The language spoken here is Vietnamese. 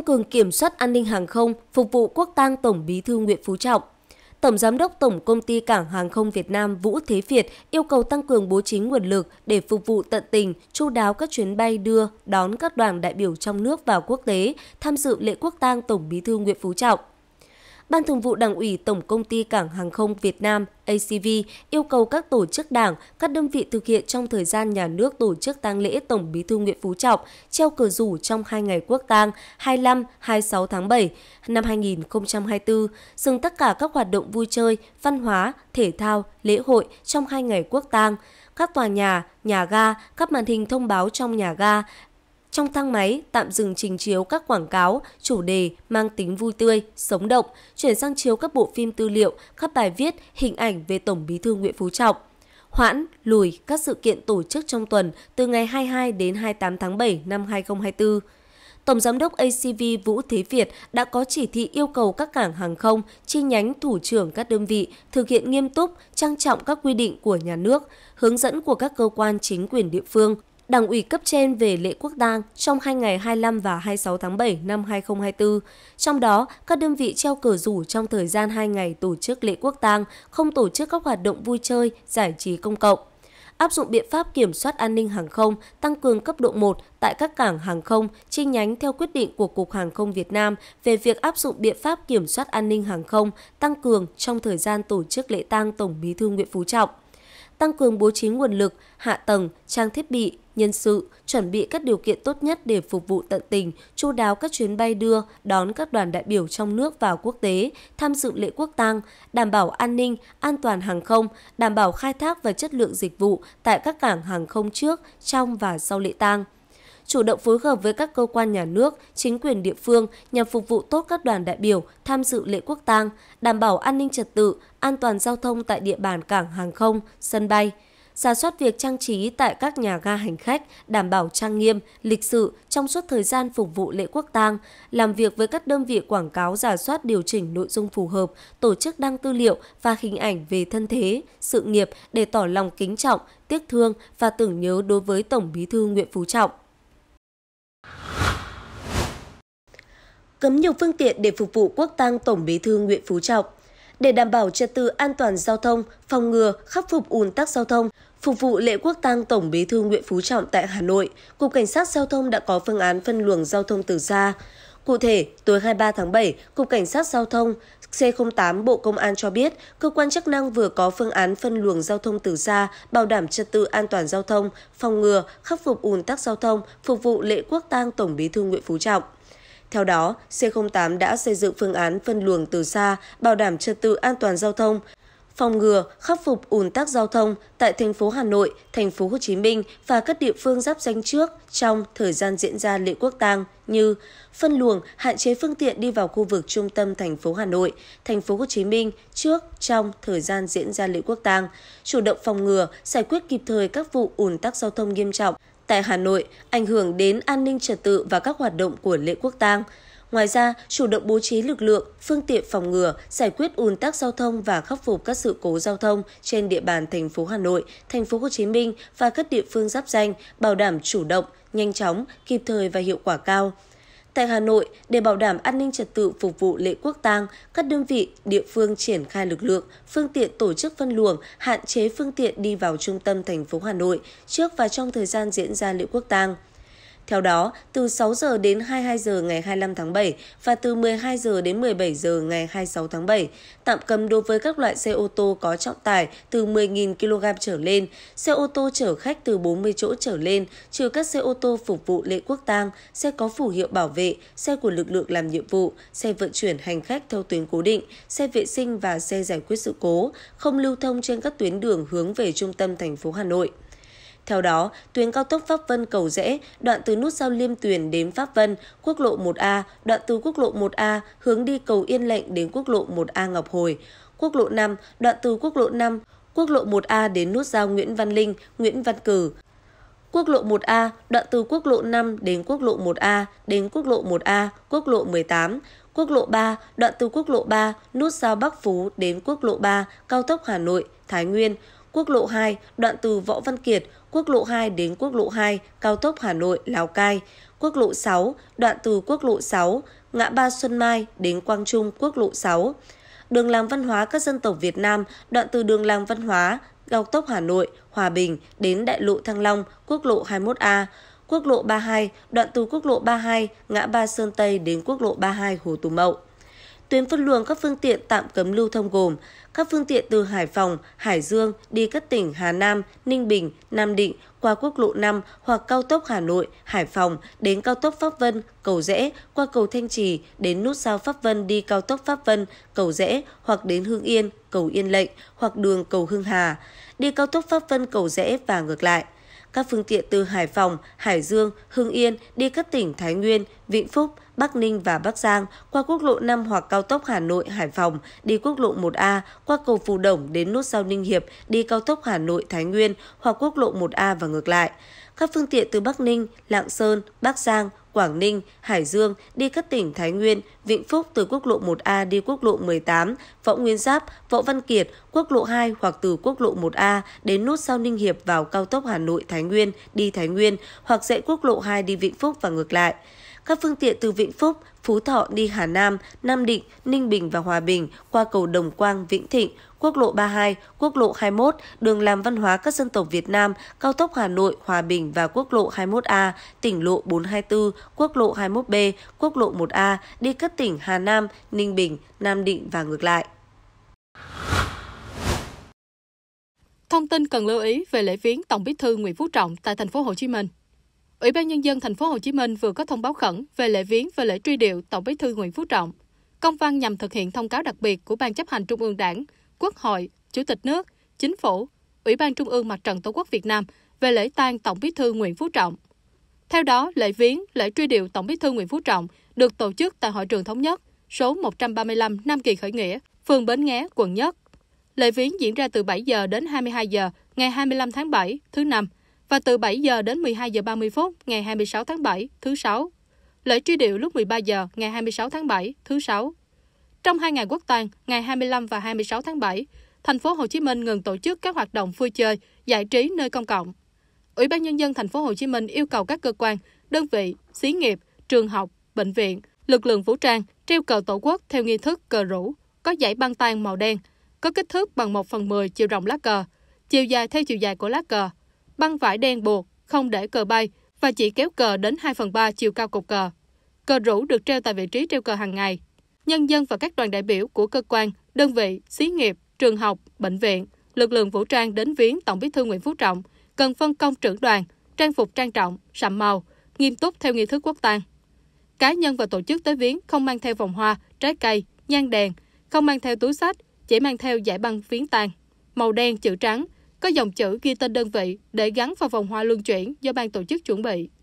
tăng cường kiểm soát an ninh hàng không, phục vụ quốc tang Tổng Bí thư Nguyễn Phú Trọng. Tổng Giám đốc Tổng Công ty Cảng Hàng không Việt Nam Vũ Thế Việt yêu cầu tăng cường bố trí nguồn lực để phục vụ tận tình, chu đáo các chuyến bay đưa, đón các đoàn đại biểu trong nước và quốc tế tham dự lễ quốc tang Tổng Bí thư Nguyễn Phú Trọng. Ban Thường vụ Đảng ủy Tổng công ty Cảng hàng không Việt Nam ACV yêu cầu các tổ chức đảng, các đơn vị thực hiện trong thời gian nhà nước tổ chức tang lễ Tổng Bí thư Nguyễn Phú Trọng treo cờ rủ trong hai ngày quốc tang 25-26 tháng 7 năm 2024, dừng tất cả các hoạt động vui chơi, văn hóa, thể thao, lễ hội trong hai ngày quốc tang các tòa nhà, nhà ga, các màn hình thông báo trong nhà ga, trong thang máy, tạm dừng trình chiếu các quảng cáo, chủ đề mang tính vui tươi, sống động, chuyển sang chiếu các bộ phim tư liệu, các bài viết, hình ảnh về Tổng bí thư Nguyễn Phú Trọng hoãn, lùi các sự kiện tổ chức trong tuần từ ngày 22 đến 28 tháng 7 năm 2024. Tổng Giám đốc ACV Vũ Thế Việt đã có chỉ thị yêu cầu các cảng hàng không, chi nhánh thủ trưởng các đơn vị thực hiện nghiêm túc, trang trọng các quy định của nhà nước, hướng dẫn của các cơ quan chính quyền địa phương Đảng ủy cấp trên về lễ quốc tang trong hai ngày 25 và 26 tháng 7 năm 2024. Trong đó, các đơn vị treo cờ rủ trong thời gian 2 ngày tổ chức lễ quốc tang, không tổ chức các hoạt động vui chơi, giải trí công cộng áp dụng biện pháp kiểm soát an ninh hàng không, tăng cường cấp độ 1 tại các cảng hàng không chi nhánh theo quyết định của Cục Hàng không Việt Nam về việc áp dụng biện pháp kiểm soát an ninh hàng không tăng cường trong thời gian tổ chức lễ tang Tổng Bí thư Nguyễn Phú Trọng. Tăng cường bố trí nguồn lực, hạ tầng, trang thiết bị, nhân sự, chuẩn bị các điều kiện tốt nhất để phục vụ tận tình, chu đáo các chuyến bay đưa, đón các đoàn đại biểu trong nước và quốc tế tham dự lễ quốc tang, đảm bảo an ninh, an toàn hàng không, đảm bảo khai thác và chất lượng dịch vụ tại các cảng hàng không trước, trong và sau lễ tang chủ động phối hợp với các cơ quan nhà nước, chính quyền địa phương nhằm phục vụ tốt các đoàn đại biểu tham dự lễ quốc tang, đảm bảo an ninh trật tự, an toàn giao thông tại địa bàn cảng hàng không, sân bay – giả soát việc trang trí tại các nhà ga hành khách đảm bảo trang nghiêm, lịch sự trong suốt thời gian phục vụ lễ quốc tang, làm việc với các đơn vị quảng cáo giả soát điều chỉnh nội dung phù hợp, tổ chức đăng tư liệu và hình ảnh về thân thế, sự nghiệp để tỏ lòng kính trọng, tiếc thương và tưởng nhớ đối với Tổng Bí thư Nguyễn Phú Trọng. Cấm nhiều phương tiện để phục vụ quốc tang Tổng Bí thư Nguyễn Phú Trọng – để đảm bảo trật tự an toàn giao thông, phòng ngừa, khắc phục ùn tắc giao thông, phục vụ lễ quốc tang Tổng Bí thư Nguyễn Phú Trọng tại Hà Nội, Cục Cảnh sát Giao thông đã có phương án phân luồng giao thông từ xa. Cụ thể, tối 23 tháng 7, Cục Cảnh sát Giao thông C08 Bộ Công an cho biết, cơ quan chức năng vừa có phương án phân luồng giao thông từ xa, bảo đảm trật tự an toàn giao thông, phòng ngừa, khắc phục ùn tắc giao thông, phục vụ lễ quốc tang Tổng Bí thư Nguyễn Phú Trọng. Theo đó, C08 đã xây dựng phương án phân luồng từ xa, bảo đảm trật tự an toàn giao thông, phòng ngừa, khắc phục ùn tắc giao thông tại thành phố Hà Nội, thành phố Hồ Chí Minh và các địa phương giáp danh trước trong thời gian diễn ra lễ quốc tang như phân luồng, hạn chế phương tiện đi vào khu vực trung tâm thành phố Hà Nội, thành phố Hồ Chí Minh trước, trong thời gian diễn ra lễ quốc tang, chủ động phòng ngừa, giải quyết kịp thời các vụ ùn tắc giao thông nghiêm trọng, tại Hà Nội ảnh hưởng đến an ninh trật tự và các hoạt động của lễ quốc tang. Ngoài ra, chủ động bố trí lực lượng, phương tiện phòng ngừa, giải quyết ùn tắc giao thông và khắc phục các sự cố giao thông trên địa bàn thành phố Hà Nội, thành phố Hồ Chí Minh và các địa phương giáp danh, bảo đảm chủ động, nhanh chóng, kịp thời và hiệu quả cao. Tại Hà Nội, để bảo đảm an ninh trật tự phục vụ lễ quốc tang, các đơn vị địa phương triển khai lực lượng, phương tiện tổ chức phân luồng, hạn chế phương tiện đi vào trung tâm thành phố Hà Nội trước và trong thời gian diễn ra lễ quốc tang. Theo đó, từ 6 giờ đến 22 giờ ngày 25 tháng 7 và từ 12 giờ đến 17 giờ ngày 26 tháng 7, tạm cấm đối với các loại xe ô tô có trọng tải từ 10.000 kg trở lên, xe ô tô chở khách từ 40 chỗ trở lên, trừ các xe ô tô phục vụ lễ quốc tang, xe có phù hiệu bảo vệ, xe của lực lượng làm nhiệm vụ, xe vận chuyển hành khách theo tuyến cố định, xe vệ sinh và xe giải quyết sự cố, không lưu thông trên các tuyến đường hướng về trung tâm thành phố Hà Nội. Theo đó, tuyến cao tốc Pháp Vân Cầu Rẽ, đoạn từ nút giao Liêm Tuyền đến Pháp Vân, quốc lộ 1A, đoạn từ quốc lộ 1A hướng đi cầu Yên Lệnh đến quốc lộ 1A Ngọc Hồi, quốc lộ 5, đoạn từ quốc lộ 5, quốc lộ 1A đến nút giao Nguyễn Văn Linh, Nguyễn Văn Cử, Quốc lộ 1A, đoạn từ quốc lộ 5 đến quốc lộ 1A, đến quốc lộ 1A, quốc lộ 18, quốc lộ 3, đoạn từ quốc lộ 3, nút giao Bắc Phú đến quốc lộ 3, cao tốc Hà Nội, Thái Nguyên, quốc lộ 2, đoạn từ Võ Văn Kiệt, quốc lộ 2 đến quốc lộ 2, cao tốc Hà Nội Lào Cai, quốc lộ 6, đoạn từ quốc lộ 6, ngã ba Xuân Mai đến Quang Trung, quốc lộ 6. Đường làng văn hóa các dân tộc Việt Nam, đoạn từ đường làng văn hóa cao tốc Hà Nội, Hòa Bình đến đại lộ Thăng Long, quốc lộ 21A, quốc lộ 32, đoạn từ quốc lộ 32, ngã ba Sơn Tây đến quốc lộ 32 Hồ Tùng Mậu. Tuyến phân luồng các phương tiện tạm cấm lưu thông gồm các phương tiện từ Hải Phòng, Hải Dương đi các tỉnh Hà Nam, Ninh Bình, Nam Định qua quốc lộ 5 hoặc cao tốc Hà Nội, Hải Phòng đến cao tốc Pháp Vân, cầu Rẽ qua cầu Thanh Trì đến nút giao Pháp Vân đi cao tốc Pháp Vân, cầu Rẽ hoặc đến Hưng Yên, cầu Yên Lệnh hoặc đường cầu Hưng Hà, đi cao tốc Pháp Vân cầu Rẽ và ngược lại các phương tiện từ Hải Phòng, Hải Dương, Hưng Yên đi các tỉnh Thái Nguyên, Vĩnh Phúc, Bắc Ninh và Bắc Giang, qua quốc lộ 5 hoặc cao tốc Hà Nội Hải Phòng đi quốc lộ 1A, qua cầu Phù Đồng đến nút giao Ninh Hiệp đi cao tốc Hà Nội Thái Nguyên hoặc quốc lộ 1A và ngược lại. Các phương tiện từ Bắc Ninh, Lạng Sơn, Bắc Giang, Quảng Ninh, Hải Dương đi các tỉnh Thái Nguyên, Vĩnh Phúc từ quốc lộ 1A đi quốc lộ 18, Võ Nguyên Giáp, Võ Văn Kiệt, quốc lộ 2 hoặc từ quốc lộ 1A đến nút giao Ninh Hiệp vào cao tốc Hà Nội Thái Nguyên đi Thái Nguyên hoặc dãy quốc lộ 2 đi Vĩnh Phúc và ngược lại. Các phương tiện từ Vĩnh Phúc, Phú Thọ đi Hà Nam, Nam Định, Ninh Bình và Hòa Bình qua cầu Đồng Quang, Vĩnh Thịnh, quốc lộ 32, quốc lộ 21, đường làm văn hóa các dân tộc Việt Nam, cao tốc Hà Nội, Hòa Bình và quốc lộ 21A, tỉnh lộ 424, quốc lộ 21B, quốc lộ 1A đi các tỉnh Hà Nam, Ninh Bình, Nam Định và ngược lại. Thông tin cần lưu ý về lễ viếng Tổng Bí thư Nguyễn Phú Trọng tại thành phố Hồ Chí Minh. Ủy ban nhân dân thành phố Hồ Chí Minh vừa có thông báo khẩn về lễ viếng và lễ truy điệu Tổng Bí thư Nguyễn Phú Trọng. Công văn nhằm thực hiện thông cáo đặc biệt của Ban chấp hành Trung ương Đảng, Quốc hội, Chủ tịch nước, Chính phủ, Ủy ban Trung ương Mặt trận Tổ quốc Việt Nam về lễ tang Tổng Bí thư Nguyễn Phú Trọng. Theo đó, lễ viếng, lễ truy điệu Tổng Bí thư Nguyễn Phú Trọng được tổ chức tại hội trường thống nhất số 135 Nam Kỳ Khởi Nghĩa, phường Bến Nghé, quận Nhất. Lễ viếng diễn ra từ 7 giờ đến 22 giờ ngày 25 tháng 7, thứ năm, và từ 7 giờ đến 12 giờ 30 phút ngày 26 tháng 7, thứ Sáu. Lễ truy điệu lúc 13 giờ ngày 26 tháng 7, thứ Sáu. Trong hai ngày quốc tang, ngày 25 và 26 tháng 7, thành phố Hồ Chí Minh ngừng tổ chức các hoạt động vui chơi, giải trí nơi công cộng. Ủy ban nhân dân thành phố Hồ Chí Minh yêu cầu các cơ quan, đơn vị, xí nghiệp, trường học, bệnh viện, lực lượng vũ trang treo cờ tổ quốc theo nghi thức cờ rủ, có dải băng tan màu đen, có kích thước bằng 1 phần 10 chiều rộng lá cờ, chiều dài theo chiều dài của lá cờ, băng vải đen buộc, không để cờ bay và chỉ kéo cờ đến 2 phần 3 chiều cao cột cờ. Cờ rủ được treo tại vị trí treo cờ hàng ngày. Nhân dân và các đoàn đại biểu của cơ quan, đơn vị, xí nghiệp, trường học, bệnh viện, lực lượng vũ trang đến viếng Tổng bí thư Nguyễn Phú Trọng cần phân công trưởng đoàn, trang phục trang trọng, sạm màu, nghiêm túc theo nghi thức quốc tang. Cá nhân và tổ chức tới viếng không mang theo vòng hoa, trái cây, nhang đèn, không mang theo túi sách, chỉ mang theo giải băng viếng tang, màu đen chữ trắng, có dòng chữ ghi tên đơn vị để gắn vào vòng hoa luân chuyển do ban tổ chức chuẩn bị.